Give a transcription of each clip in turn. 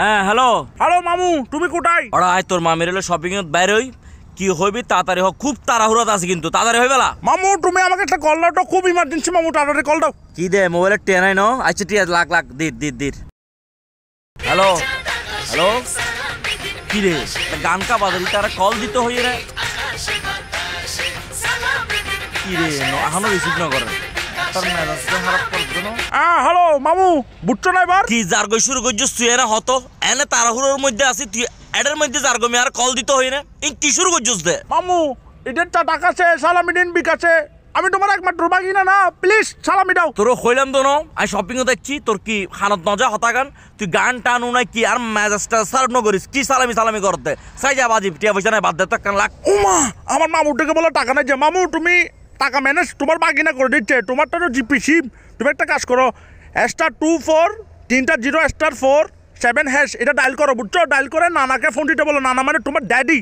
হ্যাঁ hello hello মামু তুমি কোথায় ওরা আয় তোর মামির হলো শপিং এর বাইরে হই কি হইবি তাড়াতাড়ি হোক খুব তাড়াহুড়াত আছে কিন্তু তাড়াতাড়ি হইবে মামু তুমি আমাকে একটা কল দাও খুব ইমার্জেন্সি মামু তাড়াতাড়ি কল দাও কি দে মোবাইলের টেন আই নো আচ্ছা ঠিক আছে লাখ লাখ দির দির দির হ্যালো হ্যালো কি রে গান কা বাদল তারা কল দিতে হই রে কি রে এখনো রিসিভ না করে তার মেজাজ খারাপ করবে না হ্যালো মামু বুটছো না এবার কি জার্গই শুরু করছিস তুই এনে হতো এনে তাড়াহুড়োর মধ্যে আছি তুই এটার মধ্যে জার্গমি আর কল দিতে হয় না এই কি শুরু করছিস দে মামু এদের টা টাকাছে সালামিডিন বিকাছে আমি তোমার একমাত্র বাকি না না প্লিজ সালামি দাও তোর হইলাম তো আমি শপিংও দেখছি তোর কি খানত নজা হতা গান তুই গান টান নাই কি আর মেজাজটা সার্ভ করিস কি সালামি সালামি করতে সাইজা বাজি টিয়া পয়সা নাই বাদ দে তো লাগ উমা আমার মামুটাকে বলে টাকা নাই যে মামু তুমি টাকা ম্যানেজ তোমার বাগিনা করে দিচ্ছে তোমারটা তো জিপি সিম তুমি একটা কাজ করো স্টার টু ফোর তিনটা zero star four seven hash এটা ডায়াল করো বুঝছো ডায়াল করে নানাকে ফোন দিতে বলো নানা মানে তোমার ড্যাডি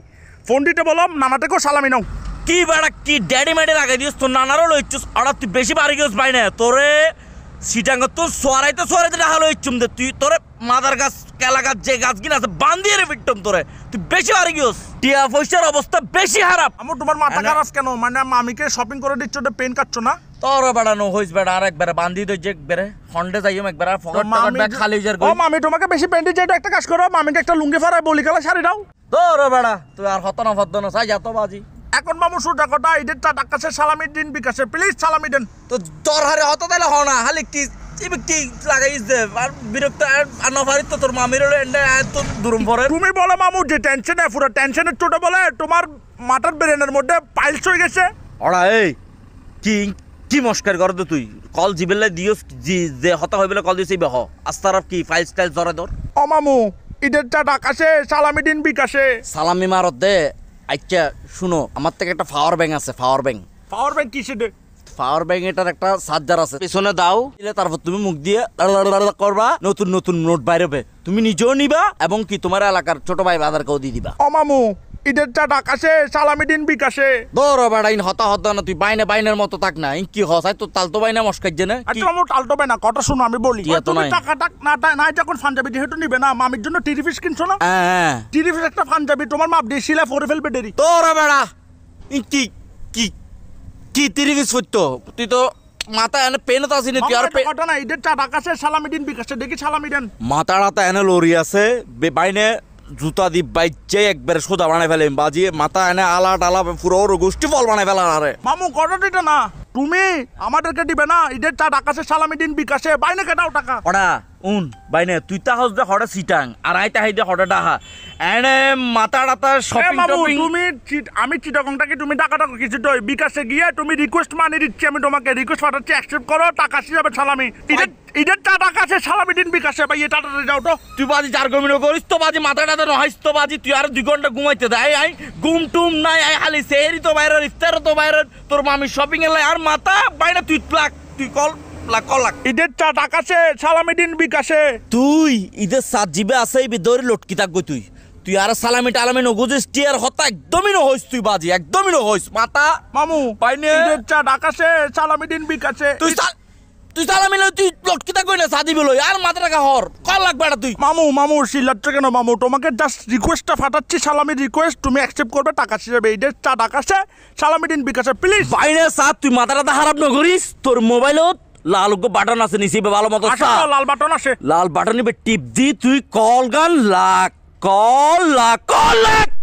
ফোন দিতে বলো নানাটাকেও সালামি নাও কি বেড়া কি ড্যাডি ম্যাডি লাগাই দিস তোর নানারও লইছিস আর তুই বেশি বাড়ি গিয়েছ ভাই না তোরে সিটাঙ্গ তো সরাইতে সরাইতে ডাহাল ইচ্ছুম দে তুই তোরে মাদার গাছ কেলা গাছ যে গাছ কিনা আছে বান্ধিয়ে রে বিট্টম তোরে তুই বেশি হারে গিয়েস টিয়া পয়সার অবস্থা বেশি খারাপ আমার তোমার মাথা হ্যাঁ খারাপ কেন মানে মামিকে শপিং করে দিচ্ছ তো পেন কাটছো না তোর বেড়ানো হইস বেড়া আর একবারে বান্ধি দই যে একবারে হন্ডে যাই একবারে ফকট টকট ব্যাগ খালি যার ও মামি তোমাকে বেশি পেন্ডি চাই একটা কাজ করো মামিকে একটা লুঙ্গি ফারায় বলি কালা শাড়ি দাও তোর বেড়া তুই আর হতনা ফতনা চাই যা তো বাজি এখন মামু সুটা কথা ঈদেরটা ডাকাশে সালামি দিন বিকাশে প্লিজ সালামি দেন তো দর হারে হত তাহলে হ না হালি কি কি লাগাইস দে আর বিরক্ত আর আনাভারি তো তোর মামির এন্ডে তো দুরম পরে তুমি বলে মামু যে টেনশনে পুরো টেনশনের চোটে বলে তোমার মাথার ব্রেনের মধ্যে পাইলস হয়ে গেছে অড়া এই কি কি মস্কার কর তুই কল জিবেলে দিও জি যে হতা হইবেলে কল দিয়েছি বেহ আস্তারাফ কি ফাইল টাইল ধরে ধর ও মামু ঈদের চা ডাকাশে সালামি দিন বিকাশে সালামি মারত দে আচ্ছা শুনো আমার থেকে একটা পাওয়ার ব্যাংক আছে পাওয়ার ব্যাংক পাওয়ার ব্যাংক কি সেটা পাওয়ার ব্যাংক এটার একটা চার্জার আছে পেছনে দাও দিলে তারপর তুমি মুখ দিয়ে করবা নতুন নতুন নোট বাইরে তুমি নিজেও নিবা এবং কি তোমার এলাকার ছোট ভাই বাদারকেও দিয়ে দিবা অমামু ঈদের চাট আকাশে সালামি দিন বিকাশে দর বেড়া ইন হতা হতা না তুই বাইনে বাইনের মতো থাক না ইন কি হসাই তো তালতো বাইনা মস্কাই জেনে আচ্ছা আমার তালতো বাইনা কথা শুনো আমি বলি তুমি টাকা টাক না না যখন কোন পাঞ্জাবি যেহেতু নিবে না মামির জন্য ফিস কিনছো না হ্যাঁ, হ্যাঁ। ফিস একটা পাঞ্জাবি তোমার মাপ দিয়ে শিলা ফরে ফেলবে দেরি দর বেড়া ইন কি কি কি ফিস হইতো তুই তো মাথা এনে পেন তো আসিনি তুই আর কথা না ঈদের চাট আকাশে সালামি দিন বিকাশে দেখি সালামি দেন রাতা এনে লরি আছে বাইনে জুতা দি বাইচে একবার সোজা বানাই ফেলে বাজিয়ে মাথা এনে আলা টালা পুরো ওর গোষ্ঠী ফল বানাই ফেলা আরে মামু কটা না তুমি আমাদেরকে দিবে না ঈদের চাট আকাশে সালামি দিন বিকাশে বাইনে কেটাও টাকা ওটা উন বাইনে তুই তা হস দে হড়া সিটাং আর আই তাহাই দে হড়া ডাহা এনে মাথা ডাতা শপিং টপিং তুমি আমি কি তুমি টাকাটা কিছু দই বিকাশে গিয়ে তুমি রিকোয়েস্ট মানি দিচ্ছি আমি তোমাকে রিকোয়েস্ট পাঠাচ্ছি অ্যাকসেপ্ট করো টাকা সি যাবে সালামি ঈদের টা টাকা আছে সালামি দিন বিকাশে ভাই এটা টাটাতে যাও তো তুই বাজি চার গমিন করিস তো বাজি মাথা ডাতা নহাইস তো বাজি তুই আর দুই ঘন্টা ঘুমাইতে দে আই ঘুম টুম নাই আই খালি সেহেরি তো বাইরে ইফতারও তো বাইরে তোর মামি শপিং এ লাই আর মাথা বাইরে তুই প্লাক তুই কল শাপলা কলাক ঈদের চাট আকাশে সালামি দিন বিকাশে তুই ঈদের সাত জিবে আছে এই দৌড়ে লটকি থাকবো তুই তুই আর সালামি টালামি নগুজিস টিয়ার হতা একদমই নহইস তুই বাজি একদমই নহইস মাতা মামু পাইনে ঈদের চাট আকাশে সালামি দিন বিকাশে তুই তুই সালামি লই তুই লটকি থাকবি না সাদি লই আর মাথা টাকা হর কল লাগবে এটা তুই মামু মামু শিলাচ্ছে কেন মামু তোমাকে জাস্ট রিকোয়েস্টটা ফাটাচ্ছি সালামি রিকোয়েস্ট তুমি অ্যাকসেপ্ট করবে টাকা হিসেবে এই ডেট চা টাকা সালামি দিন বিকাশে প্লিজ বাইরে সাত তুই মাথাটা হারাপ নগরিস তোর মোবাইলত লাল বাটন আছে নিচে ভালো মতো লাল বাটন আছে লাল বাটন টিপ দি তুই কল গান লাখ কল লাখ কল লাখ